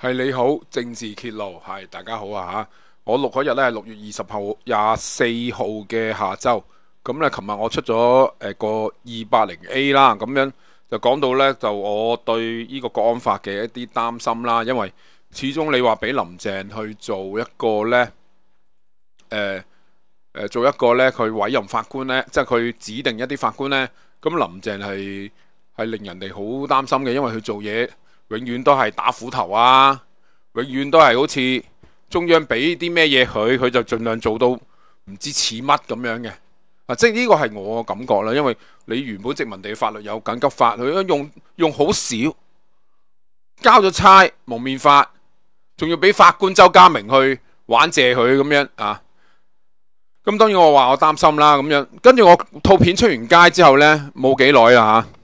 系你好，政治揭露系大家好啊吓，我录嗰日咧系六月二十号廿四号嘅下昼，咁咧琴日我出咗诶个二百零 A 啦，咁样就讲到咧就我对呢个国安法嘅一啲担心啦，因为始终你话俾林郑去做一个咧，诶诶做一个咧佢委任法官咧，即系佢指定一啲法官咧，咁林郑系系令人哋好担心嘅，因为佢做嘢。永远都系打斧头啊！永远都系好似中央俾啲咩嘢佢，佢就尽量做到唔知似乜咁样嘅。啊，即系呢个系我感觉啦，因为你原本殖民地法律有紧急法，佢用用好少，交咗差蒙面法，仲要俾法官周家明去玩借佢咁样啊。咁当然我话我担心啦，咁样跟住我套片出完街之后呢，冇几耐啦吓。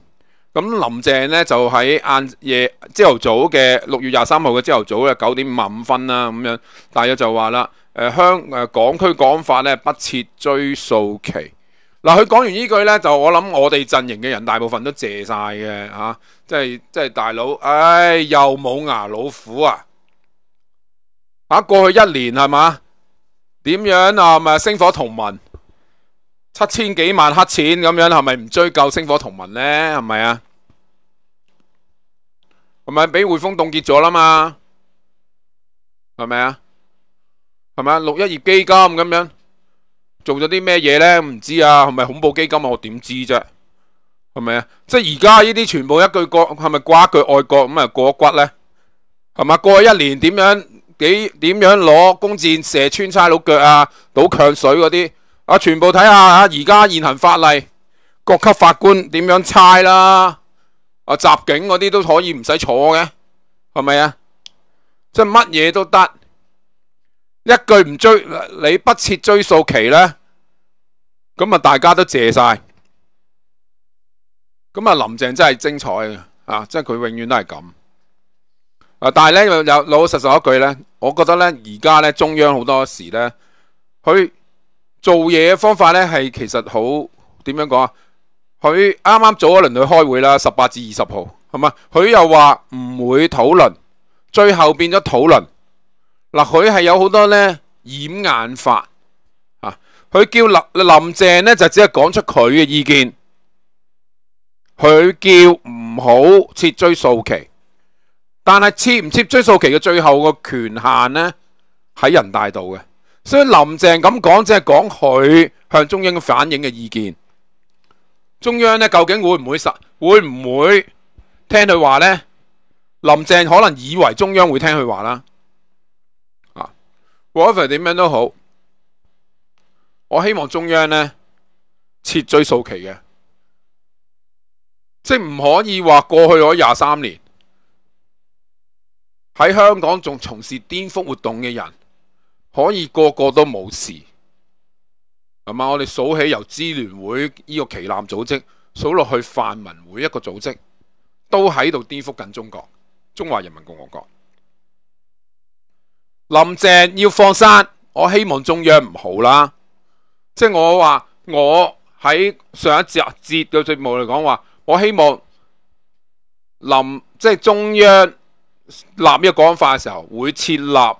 咁林郑咧就喺晏夜朝头早嘅六月廿三号嘅朝头早咧九点五十五分啦咁样，大嘅就话啦，诶香诶港区讲法咧不设追诉期。嗱，佢讲完呢句咧，就我谂我哋阵营嘅人大部分都谢晒嘅吓，即系即系大佬，唉又冇牙老虎啊！啊，过去一年系嘛，点样啊？咪星火同文。七千几万黑钱咁样，系咪唔追究《星火同盟呢？系咪啊？系咪俾汇丰冻结咗啦嘛？系咪啊？系咪啊？六一二基金咁样做咗啲咩嘢呢？唔知啊，系咪恐怖基金啊？我点知啫？系咪啊？即系而家呢啲全部一句国，系咪挂一句爱国咁啊过骨呢？系咪过一年点样几点样攞弓箭射穿差佬脚啊？倒强水嗰啲？啊！全部睇下啊！而家现行法例，各级法官点样猜啦？啊，袭警嗰啲都可以唔使坐嘅，系咪啊？即系乜嘢都得，一句唔追，你不设追诉期咧，咁啊，大家都谢晒。咁啊，林郑真系精彩嘅啊！即系佢永远都系咁啊！但系咧，老老实实一句咧，我觉得咧，而家咧中央好多时咧，佢做嘢嘅方法咧，系其实好点样讲啊？佢啱啱早一轮去开会啦，十八至二十号，系嘛？佢又话唔会讨论，最后变咗讨论。嗱，佢系有好多咧掩眼法啊！佢叫林林郑咧就只系讲出佢嘅意见，佢叫唔好撤追诉期，但系撤唔撤追诉期嘅最后个权限咧喺人大度嘅。所以林郑咁讲，即系讲佢向中央反映嘅意见。中央呢，究竟会唔会实会唔会听佢话呢？林郑可能以为中央会听佢话啦。啊，whatever 点样都好，我希望中央呢撤追诉期嘅，即系唔可以话过去嗰廿三年喺香港仲从事颠覆活动嘅人。可以個個都冇事係嘛？我哋數起由支聯會呢個旗艦組織數落去泛民會一個組織，都喺度顛覆緊中國中華人民共和國。林鄭要放山，我希望中央唔好啦。即系我話我喺上一節节嘅节目嚟講話，我希望林即系中央立呢個講法嘅時候會設立。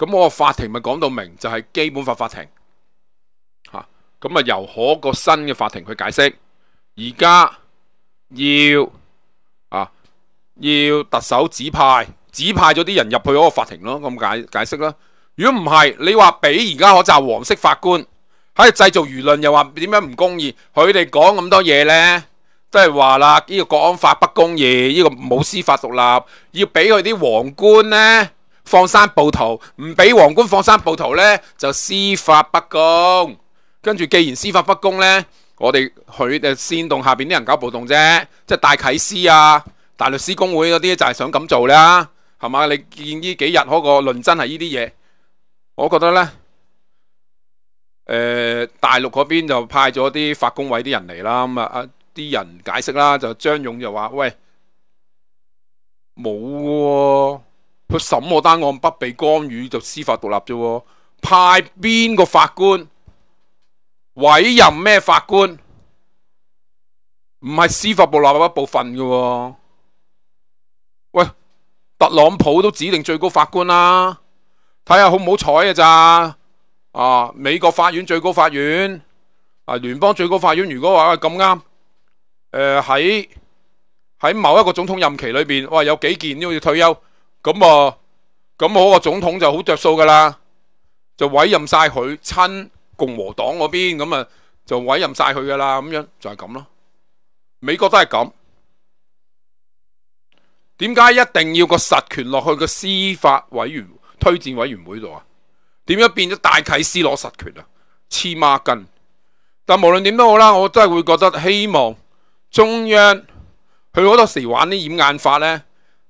咁我法庭咪讲到明，就系基本法法庭吓，咁啊由可个新嘅法庭去解释，而家要啊要特首指派，指派咗啲人入去嗰个法庭咯，咁解解释啦。如果唔系，你话俾而家我就黄色法官喺度制造舆论，又话点样唔公义？佢哋讲咁多嘢呢，都系话啦，呢个国安法不公义，呢个冇司法独立，要俾佢啲皇官呢。放山暴徒唔俾皇官放山暴徒呢，就司法不公。跟住既然司法不公呢，我哋佢哋煽动下边啲人搞暴动啫，即系大啟師啊、大律師公會嗰啲就係想咁做啦，係嘛？你见呢幾日嗰個論真係呢啲嘢，我覺得呢，誒大陸嗰邊就派咗啲法工委啲人嚟啦，咁啊，啲人解釋啦，就張勇就話：，喂，冇喎。佢审我单案不被干预就司法独立啫。派边个法官委任咩法官，唔系司法部立一部分嘅？喂，特朗普都指定最高法官啦。睇下好唔好彩嘅咋？啊，美国法院最高法院啊，联邦最高法院。如果话喂咁啱，诶喺喺某一个总统任期里边，哇有几件都要退休。咁啊，咁我个总统就好着数噶啦，就委任晒佢亲共和党嗰边，咁啊就委任晒佢噶啦，咁样就系咁咯。美国都系咁，点解一定要个实权落去个司法委员推荐委员会度啊？点样变咗大启司攞实权啊？黐孖筋！但无论点都好啦，我真系会觉得希望中央佢好多时玩啲掩眼法咧。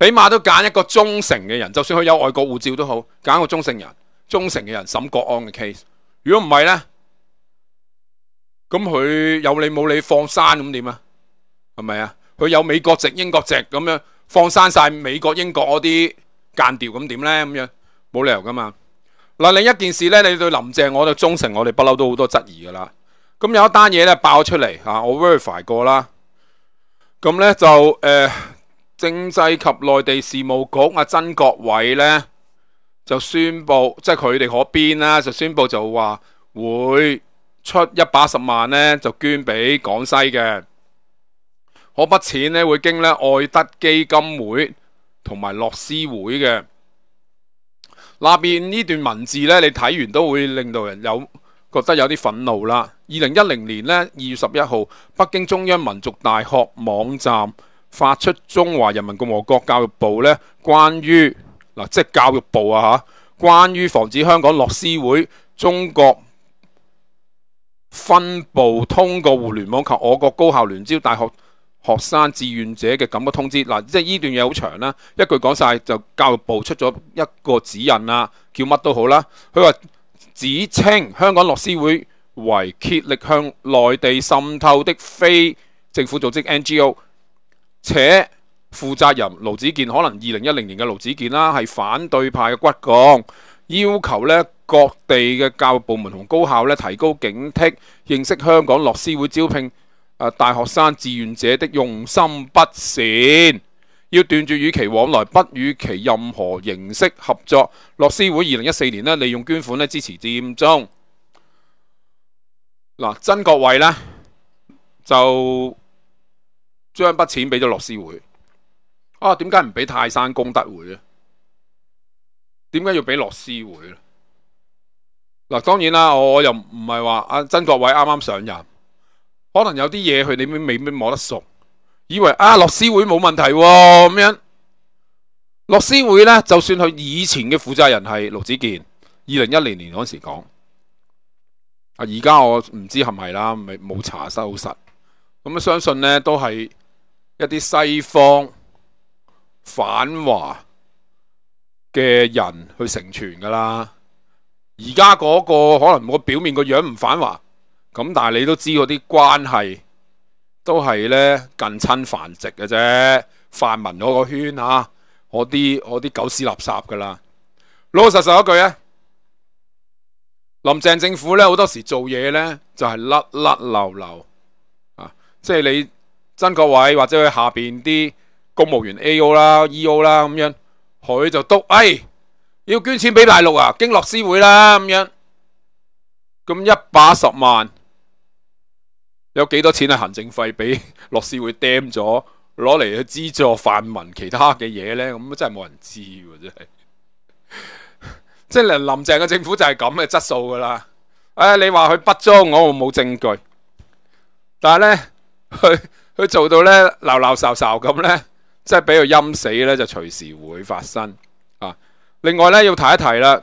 起码都拣一个忠诚嘅人，就算佢有外国护照都好，拣个忠诚人、忠诚嘅人审国安嘅 case。如果唔系呢，咁佢有你冇你放山咁点啊？系咪啊？佢有美国籍、英国籍咁样放山晒美国、英国嗰啲间谍咁点呢？咁样冇理由噶嘛。嗱，另一件事呢，你对林郑我哋忠诚，我哋不嬲都好多质疑噶啦。咁有一单嘢呢爆出嚟啊，我 verify 过啦。咁呢就诶。政制及內地事務局阿曾國伟咧就宣布，即係佢哋嗰編啦，就宣布就話會出一百十萬咧，就捐俾廣西嘅。嗰筆錢咧會經咧愛德基金會同埋乐施會嘅。嗱，面呢段文字咧，你睇完都會令到人有覺得有啲憤怒啦。二零一零年咧二月十一號，北京中央民族大學網站。发出中华人民共和国教育部咧关于嗱，即系教育部啊吓，关于防止香港乐师会中国分部通过互联网及我国高校联招大学学生志愿者嘅咁嘅通知嗱，即系呢段嘢好长啦，一句讲晒就教育部出咗一个指引啦，叫乜都好啦，佢话指称香港乐师会为竭力向内地渗透的非政府组织 N G O。且负责人卢子健可能二零一零年嘅卢子健啦，系反对派嘅骨干，要求咧各地嘅教育部门同高校咧提高警惕，认识香港乐施会招聘大学生志愿者的用心不善，要断绝与其往来，不与其任何形式合作。乐师会二零一四年咧利用捐款咧支持占中，嗱，曾国卫呢，就。将一笔钱俾咗乐师会啊？点解唔俾泰山功德会咧？点解要俾乐师会咧？嗱，当然啦，我又唔系话阿曾国伟啱啱上任，可能有啲嘢佢你未必摸得熟，以为啊乐师会冇问题咁样。乐师会咧，就算佢以前嘅负责人系陆子健，二零一零年嗰时讲，啊而家我唔知系咪啦，未冇查收实，咁啊相信咧都系。一啲西方反華嘅人去成全噶啦，而家嗰個可能我表面個樣唔反華，咁但係你都知嗰啲關係都係咧近親繁殖嘅啫，泛民嗰個圈啊，我啲我啲狗屎垃圾噶啦，老實實一句啊，林鄭政府咧好多時做嘢咧就係甩甩流流啊，即係你。曾国位或者去下边啲公务员 A O 啦、E O 啦咁样，佢就督，哎，要捐钱俾大陆啊，经乐师会啦咁样，咁一百十万有几多钱系行政费俾乐师会 damn 咗，攞嚟去资助泛民其他嘅嘢咧？咁真系冇人知真系，即系林郑嘅政府就系咁嘅质素噶啦。哎，你话佢不忠，我冇证据，但系咧佢。佢做到咧，鬧鬧哨哨咁咧，即係俾佢陰死咧，就隨時會發生啊。另外咧，要提一提啦，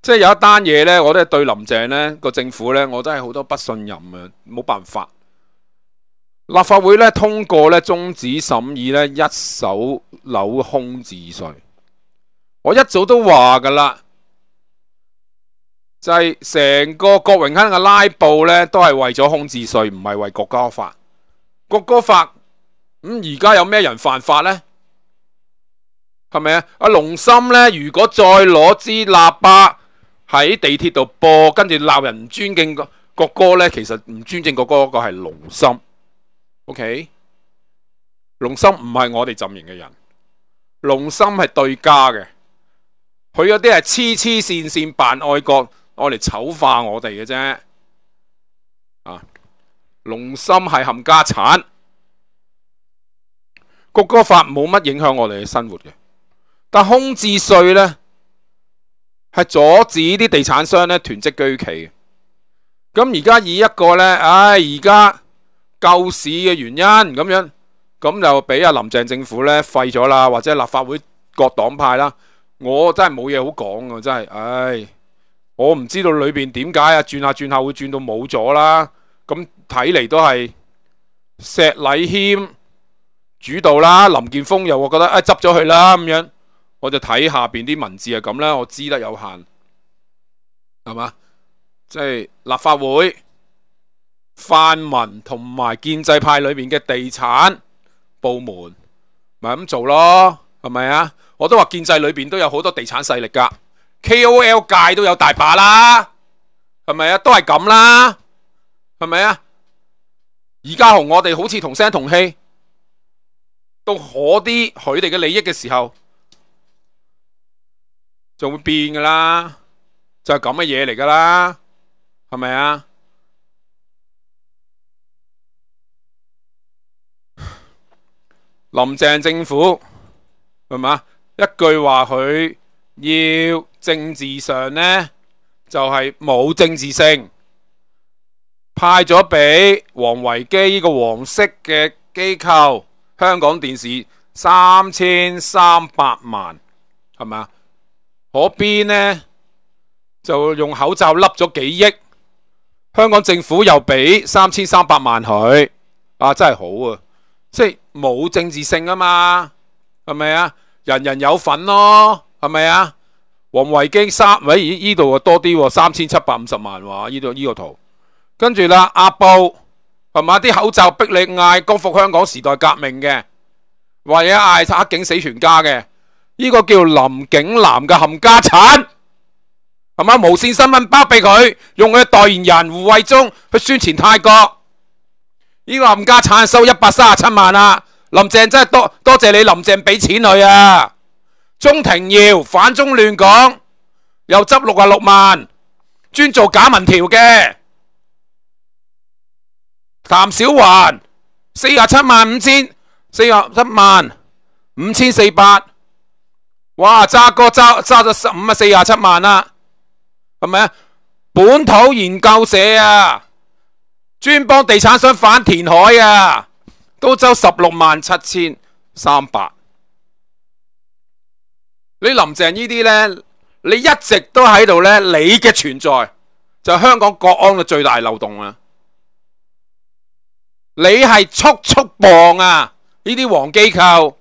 即係有一單嘢咧，我都係對林鄭咧個政府咧，我都係好多不信任啊，冇辦法。立法會咧通過咧終止審議咧一手扭空置税，我一早都話噶啦，就係成個郭榮亨嘅拉布咧，都係為咗空置税，唔係為國家法。国歌法咁而家有咩人犯法呢？系咪啊？阿龙心呢，如果再攞支喇叭喺地铁度播，跟住闹人唔尊敬国歌呢，其实唔尊敬国歌个系龙心。O K，龙心唔系我哋阵营嘅人，龙心系对家嘅，佢有啲系黐黐线线扮爱国，爱嚟丑化我哋嘅啫。啊！龙心系含家产，个歌法冇乜影响我哋嘅生活嘅，但空置税呢，系阻止啲地产商咧囤积居奇咁而家以一个呢，唉，而家救市嘅原因咁样，咁就俾阿林郑政府呢废咗啦，或者立法会各党派啦，我真系冇嘢好讲啊，真系，唉，我唔知道里边点解啊，转下转下会转到冇咗啦。咁睇嚟都系石礼谦主导啦，林建峰又我觉得诶执咗佢啦咁样，我就睇下边啲文字系咁啦，我知得有限，系嘛？即系立法会泛民同埋建制派里面嘅地产部门咪咁做咯，系咪啊？我都话建制里边都有好多地产势力噶，KOL 界都有大把啦，系咪啊？都系咁啦。系咪啊？而家同我哋好似同声同气，到嗰啲佢哋嘅利益嘅时候，就会变噶啦，就系咁嘅嘢嚟噶啦，系咪啊？林郑政府，系咪一句话，佢要政治上呢，就系冇政治性。派咗俾黄维基呢个黄色嘅机构香港电视三千三百万系咪啊？嗰边呢就用口罩笠咗几亿，香港政府又俾三千三百万佢啊！真系好啊，即系冇政治性啊嘛，系咪啊？人人有份咯，系咪啊？黄维基三位依依度啊多啲三千七百五十万喎，依度依个图。跟住啦，阿布同埋啲口罩逼你嗌光复香港时代革命嘅，话咗嗌黑警死全家嘅，呢个叫林景南嘅冚家产，同埋无线新闻包俾佢，用佢嘅代言人胡卫忠去宣传泰国？呢个冚家产收一百三十七万啊，林郑真系多多谢你，林郑俾钱佢啊，钟庭耀反中乱港又执六啊六万，专做假民调嘅。谭小环四廿七万五千四廿七万五千四百，哇！揸个揸揸咗十五啊四廿七万啦，系咪啊？本土研究社啊，专帮地产商反填海啊，都收十六万七千三百。你林郑呢啲呢，你一直都喺度呢，你嘅存在就香港国安嘅最大漏洞啊！你系速速磅啊！呢啲黄机构，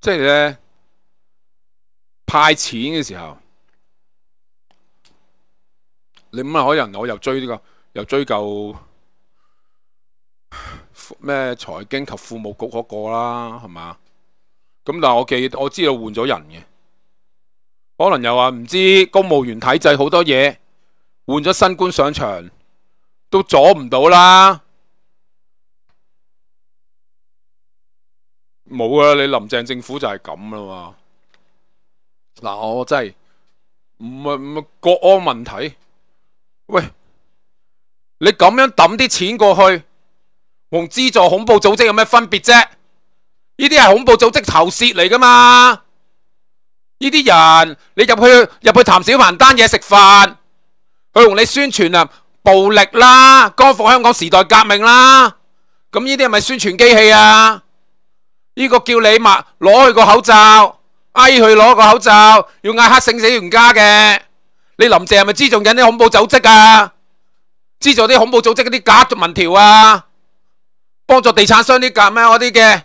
即系咧派钱嘅时候，你咁啊，可能我又追呢个，又追究咩财经及父务局嗰个啦，系嘛？咁但系我记我知道换咗人嘅。可能又话唔知公务员体制好多嘢，换咗新官上场都阻唔到啦。冇啊，你林郑政府就系咁啦嘛。嗱，我真系唔系唔系国安问题。喂，你咁样抌啲钱过去，同资助恐怖组织有咩分别啫？呢啲系恐怖组织投射嚟噶嘛？呢啲人，你入去入去谭小凡单嘢食饭，佢同你宣传啊暴力啦，光复香港时代革命啦，咁呢啲系咪宣传机器啊？呢个叫你买攞佢个口罩嗌佢攞个口罩，要嗌黑性死全家嘅。你林郑系咪资助紧啲恐怖组织啊？资助啲恐怖组织嗰啲假文条啊？帮助地产商啲咩嗰啲嘅，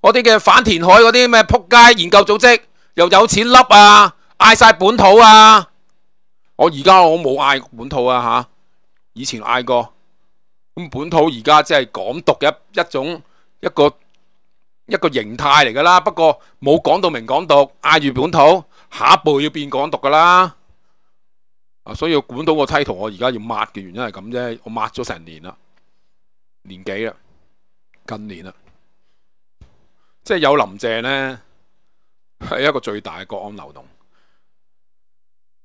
嗰啲嘅反填海嗰啲咩扑街研究组织？又有钱笠啊，嗌晒本土啊！我而家我冇嗌本土啊吓，以前嗌过。咁本土而家即系港独嘅一种一个一个形态嚟噶啦，不过冇讲到明港独，嗌住本土，下一步要变港独噶啦。啊，所以我管到个梯同我而家要抹嘅原因系咁啫，我抹咗成年啦，年几啦，近年啦，即系有林郑咧。係一個最大嘅國安漏洞。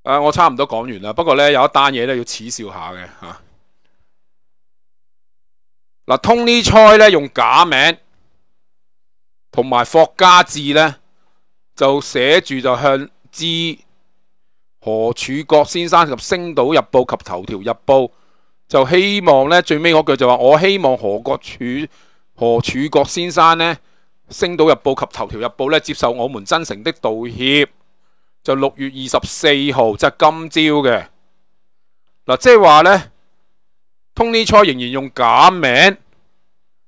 誒，我差唔多講完啦。不過咧，有一單嘢咧要恥笑下嘅吓。嗱，Tony Choi 咧用假名同埋霍家志咧，就寫住就向何柱國先生及《星岛日報》及《頭條日報》，就希望咧最尾嗰句就話：我希望何国柱何柱國先生咧。星島日報及頭條日報咧接受我們真誠的道歉。就六月二十四號，就今朝嘅嗱，即係話咧，Tony c h o 仍然用假名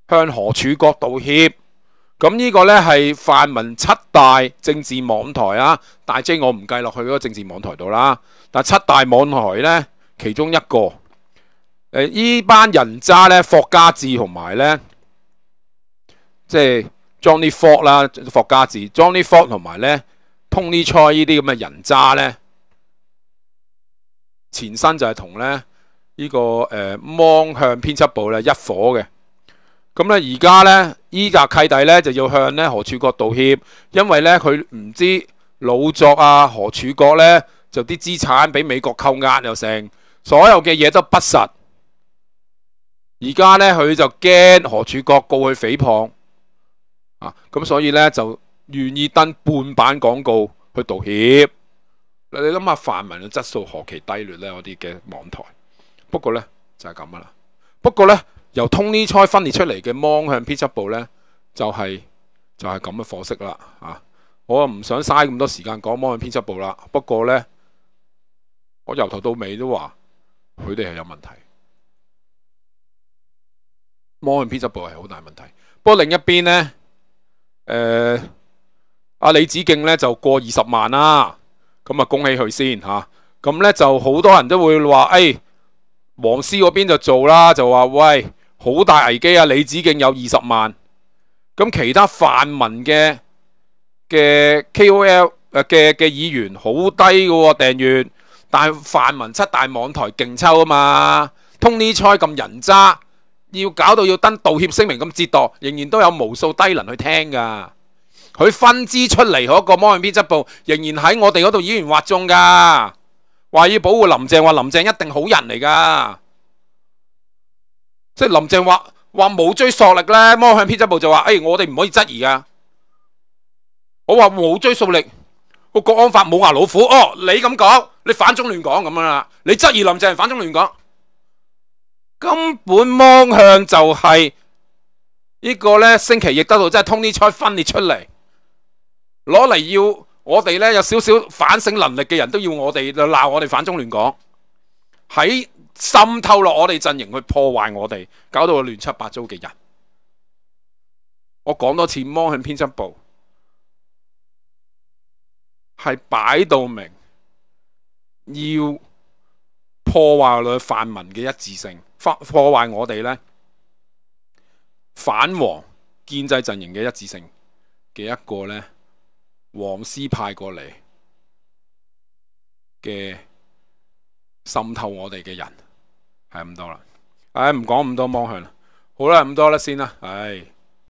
向何柱國道歉。咁呢個呢係泛民七大政治網台啦，大即我唔計落去嗰個政治網台度啦。但七大網台呢，其中一個，呢班人渣呢，霍家志同埋呢，即係。Johnny Ford 啦，霍家 Johnny Ford 同埋咧，通啲菜呢啲咁嘅人渣咧，前身就系同咧呢个诶《望向编辑部》咧一伙嘅，咁咧而家咧依格契弟咧就要向咧何柱国道歉，因为咧佢唔知老作啊何柱国咧就啲资产俾美国扣押又成，所有嘅嘢都不实，而家咧佢就惊何柱国告佢诽谤。啊，咁所以咧就愿意登半版广告去道歉。你谂下泛民嘅质素何其低劣咧，我啲嘅网台。不过咧就系咁啦。不过咧由通 y 蔡分裂出嚟嘅芒向编辑部咧就系就系咁嘅货色啦。啊，我唔想嘥咁多时间讲芒向编辑部啦。不过咧我由头到尾都话佢哋系有问题。芒向编辑部系好大问题。不过另一边咧。诶，阿李子敬咧就过二十万啦，咁啊恭喜佢先吓，咁咧就好多人都会话，诶，黄师嗰边就做啦，就话喂，好大危机啊！李子敬有二十万，咁其他泛民嘅嘅 K O L 诶嘅嘅议员好低噶喎，订阅，但系泛民七大网台劲抽啊嘛，通呢菜咁人渣。要搞到要登道歉聲明咁折堕，仍然都有無數低能去聽噶。佢分支出嚟嗰個《魔向编辑部》，仍然喺我哋嗰度演員畫中噶，話要保護林鄭，話林鄭一定好人嚟噶。即系林鄭話话冇追索力咧，《魔向编辑部》就話：，誒，我哋唔可以質疑噶。我話冇追索力，個國安法冇牙老虎。哦，你咁講，你反中亂講咁樣啦，你質疑林鄭反中亂講。根本方向就系呢个咧，星期亦得到，即系通天出分裂出嚟，攞嚟要我哋咧有少少反省能力嘅人都要我哋就闹我哋反中乱讲，喺渗透落我哋阵营去破坏我哋，搞到乱七八糟嘅人。我讲多次，方向编辑部系摆到明要。破坏佢泛民嘅一致性，破破坏我哋咧反王建制阵营嘅一致性嘅一个咧，王师派过嚟嘅渗透我哋嘅人，系咁多啦。唉，唔讲咁多方向啦，好啦，咁多啦先啦，唉。